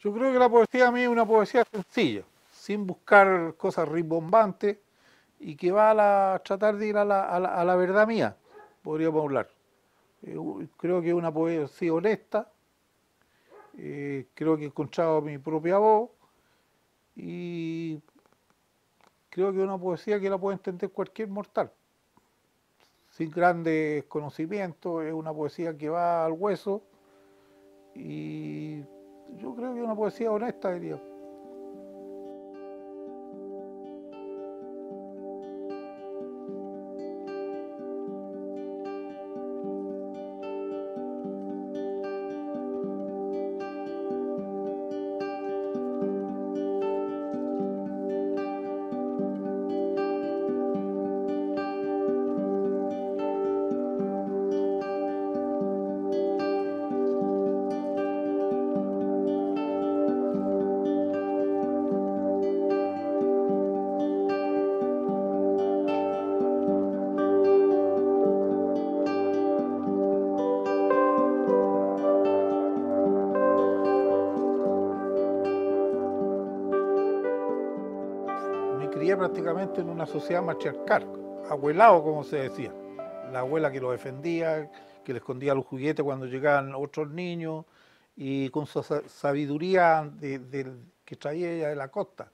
Yo creo que la poesía a mí es una poesía sencilla, sin buscar cosas rimbombantes y que va a tratar de ir a la, verdad mía, podríamos hablar. Eh, creo que es una poesía honesta, eh, creo que he encontrado mi propia voz y creo que es una poesía que la puede entender cualquier mortal. Sin grandes conocimientos, es una poesía que va al hueso y yo creo que una poesía honesta, diría. prácticamente en una sociedad matriarcal, abuelado como se decía. La abuela que lo defendía, que le escondía los juguetes cuando llegaban otros niños y con su sabiduría que traía ella de la costa.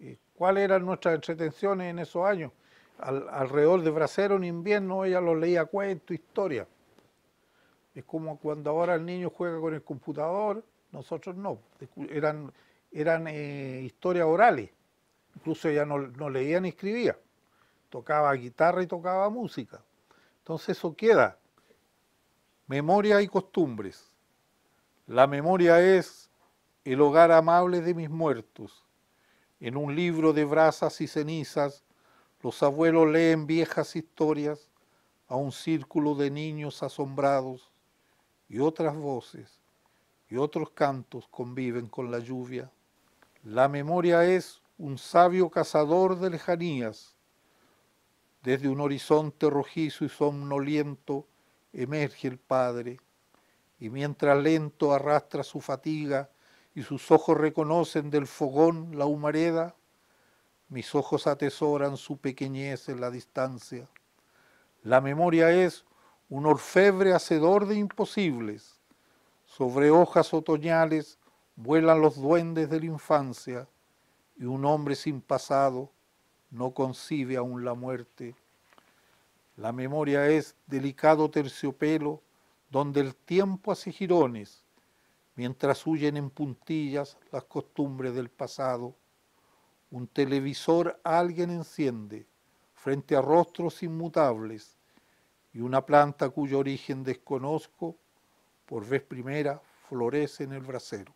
Eh, ¿Cuáles eran nuestras entretenciones en esos años? alrededor de Brasero en invierno ella los leía cuentos, historias. Es como cuando ahora el niño juega con el computador, nosotros no, eran, eh, historias orales incluso ella no, no leía ni escribía, tocaba guitarra y tocaba música. Entonces eso queda, memoria y costumbres. La memoria es el hogar amable de mis muertos. En un libro de brasas y cenizas, los abuelos leen viejas historias a un círculo de niños asombrados y otras voces y otros cantos conviven con la lluvia. La memoria es un sabio cazador de lejanías, desde un horizonte rojizo y somnoliento emerge el Padre, y mientras lento arrastra su fatiga y sus ojos reconocen del fogón la humareda, mis ojos atesoran su pequeñez en la distancia. La memoria es un orfebre hacedor de imposibles. Sobre hojas otoñales vuelan los duendes de la infancia y un hombre sin pasado no concibe aún la muerte. La memoria es delicado terciopelo donde el tiempo hace girones, mientras huyen en puntillas las costumbres del pasado. Un televisor alguien enciende frente a rostros inmutables y una planta cuyo origen desconozco por vez primera florece en el brasero.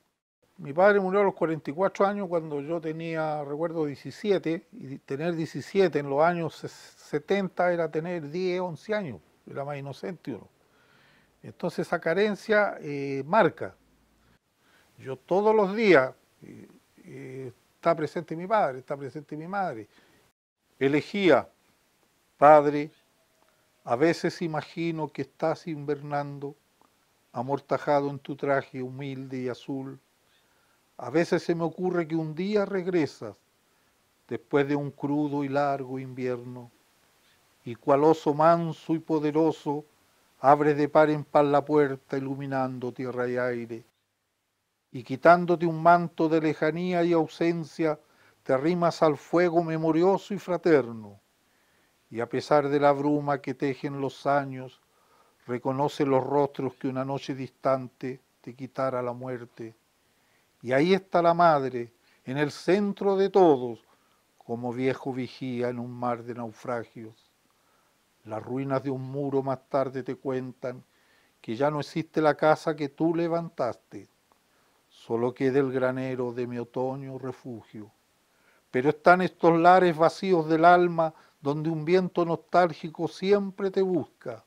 Mi padre murió a los 44 años cuando yo tenía, recuerdo, 17, y tener 17 en los años 70 era tener 10, 11 años, era más inocente uno. Entonces esa carencia eh, marca. Yo todos los días eh, eh, está presente mi padre, está presente mi madre. Elegía padre, a veces imagino que estás invernando, amortajado en tu traje humilde y azul a veces se me ocurre que un día regresas después de un crudo y largo invierno, y cual oso manso y poderoso abre de par en par la puerta iluminando tierra y aire, y quitándote un manto de lejanía y ausencia, te arrimas al fuego memorioso y fraterno, y a pesar de la bruma que tejen los años, reconoce los rostros que una noche distante te quitara la muerte y ahí está la madre, en el centro de todos, como viejo vigía en un mar de naufragios. Las ruinas de un muro más tarde te cuentan que ya no existe la casa que tú levantaste, solo queda el granero de mi otoño refugio. Pero están estos lares vacíos del alma donde un viento nostálgico siempre te busca.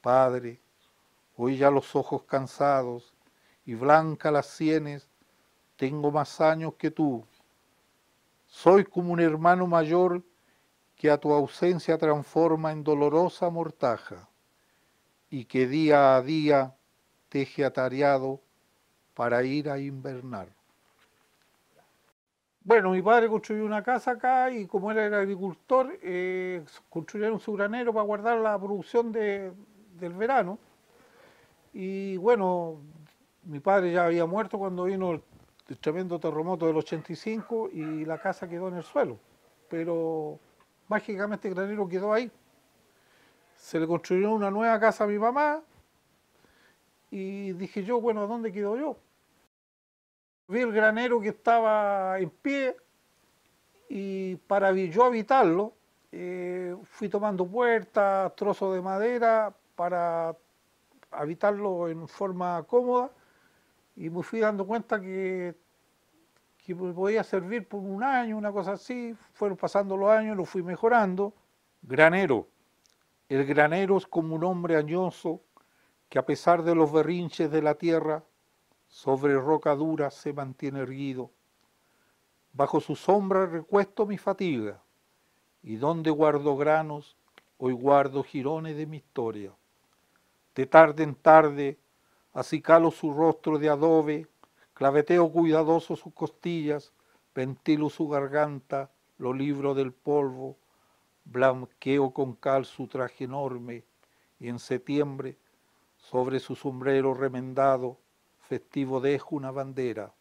Padre, hoy ya los ojos cansados y blanca las sienes tengo más años que tú. Soy como un hermano mayor que a tu ausencia transforma en dolorosa mortaja y que día a día teje atareado para ir a invernar. Bueno, mi padre construyó una casa acá y como él era agricultor, eh, construyeron su granero para guardar la producción del verano. Y bueno, mi padre ya había muerto cuando vino el el tremendo terremoto del 85 y la casa quedó en el suelo. Pero mágicamente el Granero quedó ahí. Se le construyó una nueva casa a mi mamá y dije yo, bueno, ¿a dónde quedo yo? Vi el granero que estaba en pie y para yo habitarlo eh, fui tomando puertas, trozos de madera para habitarlo en forma cómoda y me fui dando cuenta que, que me podía servir por un año, una cosa así. Fueron pasando los años, lo fui mejorando. Granero. El granero es como un hombre añoso que a pesar de los berrinches de la tierra, sobre roca dura se mantiene erguido. Bajo su sombra recuesto mi fatiga, y donde guardo granos, hoy guardo jirones de mi historia. De tarde en tarde Acicalo su rostro de adobe, claveteo cuidadoso sus costillas, ventilo su garganta, lo libro del polvo, blanqueo con cal su traje enorme, y en septiembre, sobre su sombrero remendado, festivo dejo una bandera.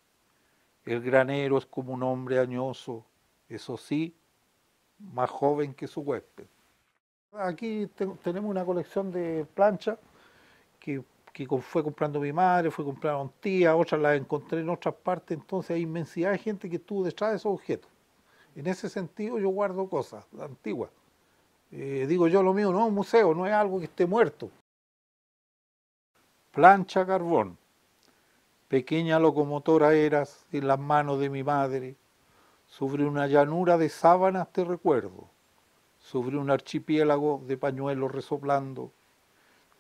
El granero es como un hombre añoso, eso sí, más joven que su huésped. Aquí tenemos una colección de planchas que que fue comprando mi madre, fue un tía, otras las encontré en otras partes, entonces hay inmensidad de gente que estuvo detrás de esos objetos. En ese sentido yo guardo cosas antiguas. Eh, digo yo lo mío, no es un museo, no es algo que esté muerto. Plancha carbón, pequeña locomotora eras en las manos de mi madre, sobre una llanura de sábanas te recuerdo, sobre un archipiélago de pañuelos resoplando,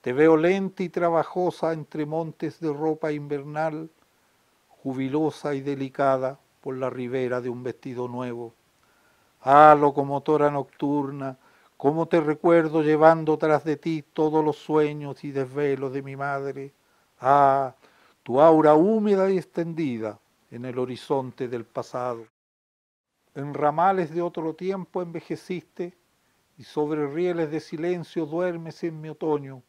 te veo lenta y trabajosa entre montes de ropa invernal, jubilosa y delicada por la ribera de un vestido nuevo. Ah, locomotora nocturna, cómo te recuerdo llevando tras de ti todos los sueños y desvelos de mi madre. Ah, tu aura húmeda y extendida en el horizonte del pasado. En ramales de otro tiempo envejeciste y sobre rieles de silencio duermes en mi otoño,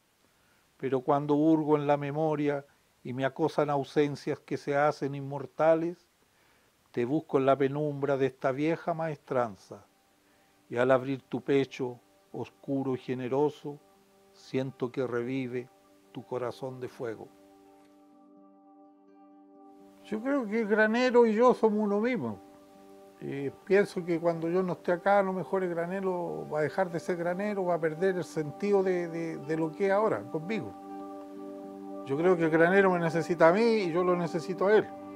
pero cuando hurgo en la memoria y me acosan ausencias que se hacen inmortales, te busco en la penumbra de esta vieja maestranza, y al abrir tu pecho, oscuro y generoso, siento que revive tu corazón de fuego. Yo creo que el granero y yo somos uno mismo. Eh, pienso que cuando yo no esté acá, a lo mejor el granero va a dejar de ser granero, va a perder el sentido de lo que es ahora conmigo. Yo creo que el granero me necesita a mí y yo lo necesito a él.